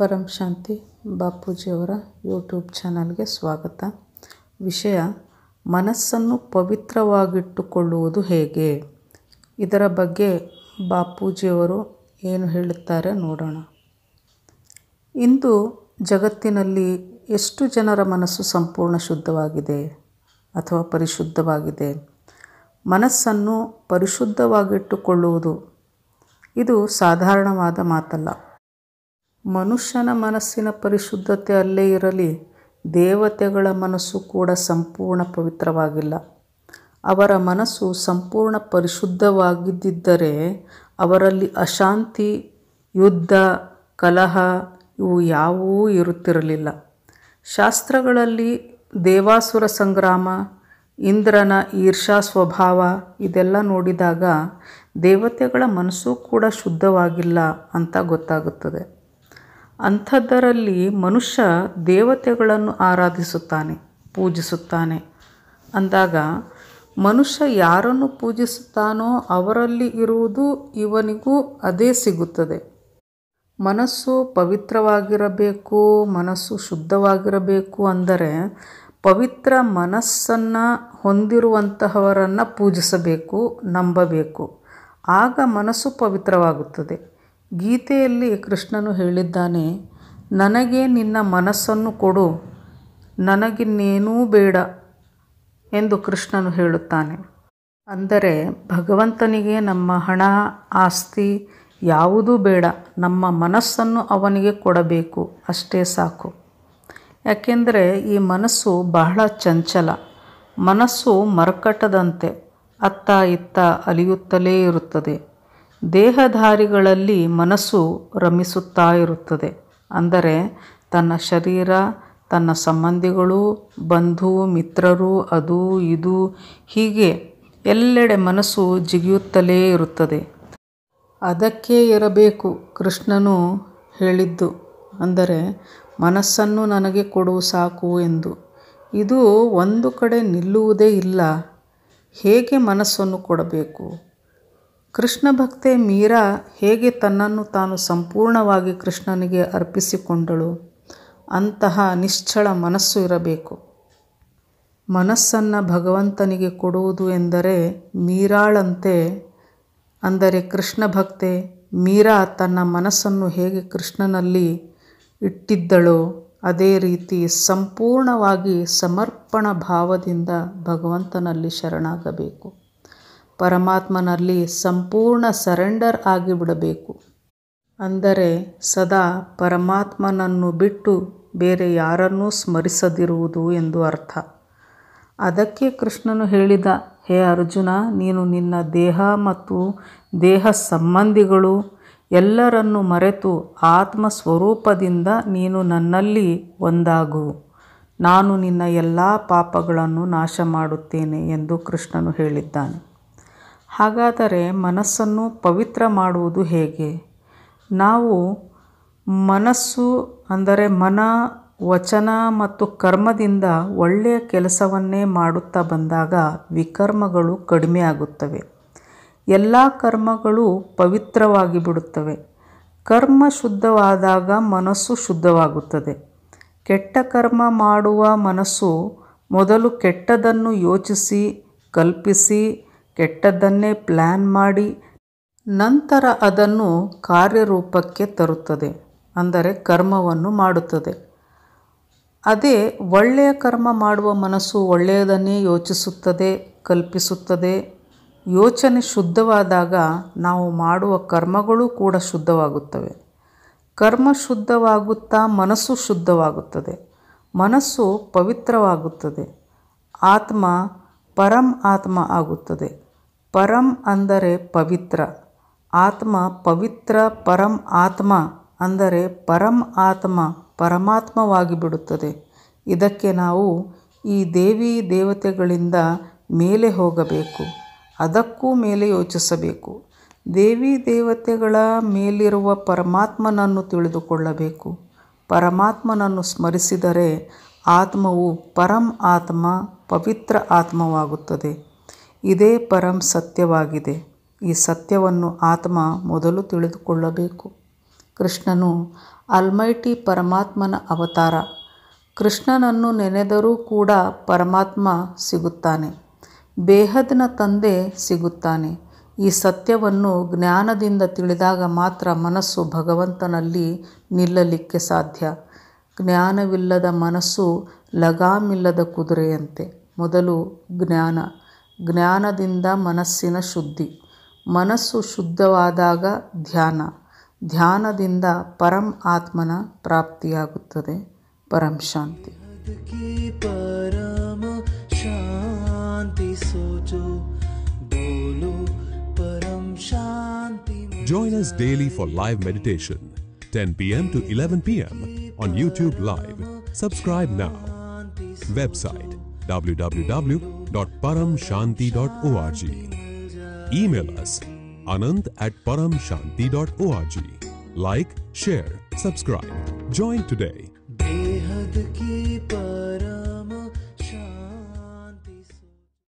ಪರಮ್ ಶಾಂತಿ ಬಾಪೂಜಿಯವರ YouTube ಚಾನಲ್ಗೆ ಸ್ವಾಗತ ವಿಷಯ ಮನಸ್ಸನ್ನು ಪವಿತ್ರವಾಗಿಟ್ಟುಕೊಳ್ಳುವುದು ಹೇಗೆ ಇದರ ಬಗ್ಗೆ ಬಾಪೂಜಿಯವರು ಏನು ಹೇಳುತ್ತಾರೆ ನೋಡೋಣ ಇಂದು ಜಗತ್ತಿನಲ್ಲಿ ಎಷ್ಟು ಜನರ ಮನಸ್ಸು ಸಂಪೂರ್ಣ ಶುದ್ಧವಾಗಿದೆ ಅಥವಾ ಪರಿಶುದ್ಧವಾಗಿದೆ ಮನಸ್ಸನ್ನು ಪರಿಶುದ್ಧವಾಗಿಟ್ಟುಕೊಳ್ಳುವುದು ಇದು ಸಾಧಾರಣವಾದ ಮಾತಲ್ಲ ಮನುಷ್ಯನ ಮನಸ್ಸಿನ ಪರಿಶುದ್ಧತೆ ಅಲ್ಲೇ ಇರಲಿ ದೇವತೆಗಳ ಮನಸ್ಸು ಕೂಡ ಸಂಪೂರ್ಣ ಪವಿತ್ರವಾಗಿಲ್ಲ ಅವರ ಮನಸ್ಸು ಸಂಪೂರ್ಣ ಪರಿಶುದ್ಧವಾಗಿದ್ದರೆ ಅವರಲ್ಲಿ ಅಶಾಂತಿ ಯುದ್ಧ ಕಲಹ ಇವು ಯಾವೂ ಇರುತ್ತಿರಲಿಲ್ಲ ಶಾಸ್ತ್ರಗಳಲ್ಲಿ ದೇವಾಸುರ ಸಂಗ್ರಾಮ ಇಂದ್ರನ ಈರ್ಷಾ ಸ್ವಭಾವ ಇದೆಲ್ಲ ನೋಡಿದಾಗ ದೇವತೆಗಳ ಮನಸ್ಸು ಕೂಡ ಶುದ್ಧವಾಗಿಲ್ಲ ಅಂತ ಗೊತ್ತಾಗುತ್ತದೆ ಅಂಥದ್ದರಲ್ಲಿ ಮನುಷ್ಯ ದೇವತೆಗಳನ್ನು ಆರಾಧಿಸುತ್ತಾನೆ ಪೂಜಿಸುತ್ತಾನೆ ಅಂದಾಗ ಮನುಷ್ಯ ಯಾರನ್ನು ಪೂಜಿಸುತ್ತಾನೋ ಅವರಲ್ಲಿ ಇರುವುದು ಇವನಿಗೂ ಅದೇ ಸಿಗುತ್ತದೆ ಮನಸ್ಸು ಪವಿತ್ರವಾಗಿರಬೇಕು ಮನಸ್ಸು ಶುದ್ಧವಾಗಿರಬೇಕು ಅಂದರೆ ಪವಿತ್ರ ಮನಸ್ಸನ್ನು ಹೊಂದಿರುವಂತಹವರನ್ನು ಪೂಜಿಸಬೇಕು ನಂಬಬೇಕು ಆಗ ಮನಸ್ಸು ಪವಿತ್ರವಾಗುತ್ತದೆ ಗೀತೆಯಲ್ಲಿ ಕೃಷ್ಣನು ಹೇಳಿದ್ದಾನೆ ನನಗೆ ನಿನ್ನ ಮನಸ್ಸನ್ನು ಕೊಡು ನನಗಿನ್ನೇನೂ ಬೇಡ ಎಂದು ಕೃಷ್ಣನು ಹೇಳುತ್ತಾನೆ ಅಂದರೆ ಭಗವಂತನಿಗೆ ನಮ್ಮ ಹಣ ಆಸ್ತಿ ಯಾವುದೂ ಬೇಡ ನಮ್ಮ ಮನಸ್ಸನ್ನು ಅವನಿಗೆ ಕೊಡಬೇಕು ಅಷ್ಟೇ ಸಾಕು ಯಾಕೆಂದರೆ ಈ ಮನಸ್ಸು ಬಹಳ ಚಂಚಲ ಮನಸ್ಸು ಮರಕಟದಂತೆ ಅತ್ತ ಇತ್ತ ಅಲಿಯುತ್ತಲೇ ಇರುತ್ತದೆ ದೇಹಧಾರಿಗಳಲ್ಲಿ ಮನಸ್ಸು ರಮಿಸುತ್ತಾ ಇರುತ್ತದೆ ಅಂದರೆ ತನ್ನ ಶರೀರ ತನ್ನ ಸಂಬಂಧಿಗಳು ಬಂಧು ಮಿತ್ರರು ಅದು ಇದು ಹೀಗೆ ಎಲ್ಲೆಡೆ ಮನಸ್ಸು ಜಿಗಿಯುತ್ತಲೇ ಇರುತ್ತದೆ ಅದಕ್ಕೆ ಇರಬೇಕು ಕೃಷ್ಣನು ಹೇಳಿದ್ದು ಅಂದರೆ ಮನಸ್ಸನ್ನು ನನಗೆ ಕೊಡು ಸಾಕು ಎಂದು ಇದು ಒಂದು ಕಡೆ ನಿಲ್ಲುವುದೇ ಇಲ್ಲ ಹೇಗೆ ಮನಸ್ಸನ್ನು ಕೊಡಬೇಕು ಕೃಷ್ಣ ಭಕ್ತೆ ಮೀರಾ ಹೇಗೆ ತನ್ನನ್ನು ತಾನು ಸಂಪೂರ್ಣವಾಗಿ ಕೃಷ್ಣನಿಗೆ ಅರ್ಪಿಸಿಕೊಂಡಳು ಅಂತಹ ನಿಶ್ಚಳ ಮನಸ್ಸು ಇರಬೇಕು ಮನಸ್ಸನ್ನು ಭಗವಂತನಿಗೆ ಕೊಡುವುದು ಎಂದರೆ ಮೀರಾಳಂತೆ ಅಂದರೆ ಕೃಷ್ಣ ಭಕ್ತೆ ಮೀರಾ ತನ್ನ ಮನಸ್ಸನ್ನು ಹೇಗೆ ಕೃಷ್ಣನಲ್ಲಿ ಇಟ್ಟಿದ್ದಳೋ ಅದೇ ರೀತಿ ಸಂಪೂರ್ಣವಾಗಿ ಸಮರ್ಪಣ ಭಾವದಿಂದ ಭಗವಂತನಲ್ಲಿ ಶರಣಾಗಬೇಕು ಪರಮಾತ್ಮನಲ್ಲಿ ಸಂಪೂರ್ಣ ಸರೆಂಡರ್ ಆಗಿಬಿಡಬೇಕು ಅಂದರೆ ಸದಾ ಪರಮಾತ್ಮನನ್ನು ಬಿಟ್ಟು ಬೇರೆ ಯಾರನ್ನೂ ಸ್ಮರಿಸದಿರುವುದು ಎಂದು ಅರ್ಥ ಅದಕ್ಕೆ ಕೃಷ್ಣನು ಹೇಳಿದ ಹೇ ಅರ್ಜುನ ನೀನು ನಿನ್ನ ದೇಹ ಮತ್ತು ದೇಹ ಸಂಬಂಧಿಗಳು ಎಲ್ಲರನ್ನು ಮರೆತು ಆತ್ಮ ಸ್ವರೂಪದಿಂದ ನೀನು ನನ್ನಲ್ಲಿ ಒಂದಾಗು ನಾನು ನಿನ್ನ ಎಲ್ಲ ಪಾಪಗಳನ್ನು ನಾಶ ಮಾಡುತ್ತೇನೆ ಎಂದು ಕೃಷ್ಣನು ಹೇಳಿದ್ದಾನೆ ಹಾಗಾದರೆ ಮನಸ್ಸನ್ನು ಪವಿತ್ರ ಮಾಡುವುದು ಹೇಗೆ ನಾವು ಮನಸ್ಸು ಅಂದರೆ ಮನ ವಚನ ಮತ್ತು ಕರ್ಮದಿಂದ ಒಳ್ಳೆಯ ಕೆಲಸವನ್ನೇ ಮಾಡುತ್ತಾ ಬಂದಾಗ ವಿಕರ್ಮಗಳು ಕಡಿಮೆ ಆಗುತ್ತವೆ ಎಲ್ಲ ಕರ್ಮಗಳು ಪವಿತ್ರವಾಗಿ ಬಿಡುತ್ತವೆ ಕರ್ಮ ಶುದ್ಧವಾದಾಗ ಮನಸ್ಸು ಶುದ್ಧವಾಗುತ್ತದೆ ಕೆಟ್ಟ ಕರ್ಮ ಮಾಡುವ ಮನಸ್ಸು ಮೊದಲು ಕೆಟ್ಟದನ್ನು ಯೋಚಿಸಿ ಕಲ್ಪಿಸಿ ಕೆಟ್ಟದ್ದನ್ನೇ ಪ್ಲ್ಯಾನ್ ಮಾಡಿ ನಂತರ ಅದನ್ನು ಕಾರ್ಯರೂಪಕ್ಕೆ ತರುತ್ತದೆ ಅಂದರೆ ಕರ್ಮವನ್ನು ಮಾಡುತ್ತದೆ ಅದೇ ಒಳ್ಳೆಯ ಕರ್ಮ ಮಾಡುವ ಮನಸ್ಸು ಒಳ್ಳೆಯದನ್ನೇ ಯೋಚಿಸುತ್ತದೆ ಕಲ್ಪಿಸುತ್ತದೆ ಯೋಚನೆ ಶುದ್ಧವಾದಾಗ ನಾವು ಮಾಡುವ ಕರ್ಮಗಳು ಕೂಡ ಶುದ್ಧವಾಗುತ್ತವೆ ಕರ್ಮ ಶುದ್ಧವಾಗುತ್ತಾ ಮನಸ್ಸು ಶುದ್ಧವಾಗುತ್ತದೆ ಮನಸ್ಸು ಪವಿತ್ರವಾಗುತ್ತದೆ ಆತ್ಮ ಪರಂ ಆತ್ಮ ಆಗುತ್ತದೆ ಪರಂ ಅಂದರೆ ಪವಿತ್ರ ಆತ್ಮ ಪವಿತ್ರ ಪರಂ ಆತ್ಮ ಅಂದರೆ ಪರಂ ಆತ್ಮ ಪರಮಾತ್ಮವಾಗಿ ಬಿಡುತ್ತದೆ ಇದಕ್ಕೆ ನಾವು ಈ ದೇವಿ ದೇವತೆಗಳಿಂದ ಮೇಲೆ ಹೋಗಬೇಕು ಅದಕ್ಕೂ ಮೇಲೆ ಯೋಚಿಸಬೇಕು ದೇವಿ ದೇವತೆಗಳ ಮೇಲಿರುವ ಪರಮಾತ್ಮನನ್ನು ತಿಳಿದುಕೊಳ್ಳಬೇಕು ಪರಮಾತ್ಮನನ್ನು ಸ್ಮರಿಸಿದರೆ ಆತ್ಮವು ಪರಂ ಆತ್ಮ ಪವಿತ್ರ ಆತ್ಮವಾಗುತ್ತದೆ ಇದೇ ಪರಂ ಸತ್ಯವಾಗಿದೆ ಈ ಸತ್ಯವನ್ನು ಆತ್ಮ ಮೊದಲು ತಿಳಿದುಕೊಳ್ಳಬೇಕು ಕೃಷ್ಣನು ಅಲ್ಮೈಟಿ ಪರಮಾತ್ಮನ ಅವತಾರ ಕೃಷ್ಣನನ್ನು ನೆನೆದರೂ ಕೂಡ ಪರಮಾತ್ಮ ಸಿಗುತ್ತಾನೆ ಬೇಹದ್ನ ತಂದೆ ಸಿಗುತ್ತಾನೆ ಈ ಸತ್ಯವನ್ನು ಜ್ಞಾನದಿಂದ ತಿಳಿದಾಗ ಮಾತ್ರ ಮನಸ್ಸು ಭಗವಂತನಲ್ಲಿ ನಿಲ್ಲಲಿಕ್ಕೆ ಸಾಧ್ಯ ಜ್ಞಾನವಿಲ್ಲದ ಮನಸ್ಸು ಲಗಾಮಿಲ್ಲದ ಕುದುರೆಯಂತೆ ಮೊದಲು ಜ್ಞಾನ ಜ್ಞಾನದಿಂದ ಮನಸ್ಸಿನ ಶುದ್ಧಿ ಮನಸ್ಸು ಶುದ್ಧವಾದಾಗ ಧ್ಯಾನ ಧ್ಯಾನದಿಂದ ಪರಂ ಆತ್ಮನ ಪ್ರಾಪ್ತಿಯಾಗುತ್ತದೆ ಪರಂ ಶಾಂತಿ ಪರಮ ಶಾಂತಿ ಸೋಚೋ Param Shanti join us daily for live meditation ten P to eleven P to on YouTube live subscribe Live. Website W Website W www.paramshanti.org. Email us anand at paramshanti.org. Like, share, subscribe. Join today.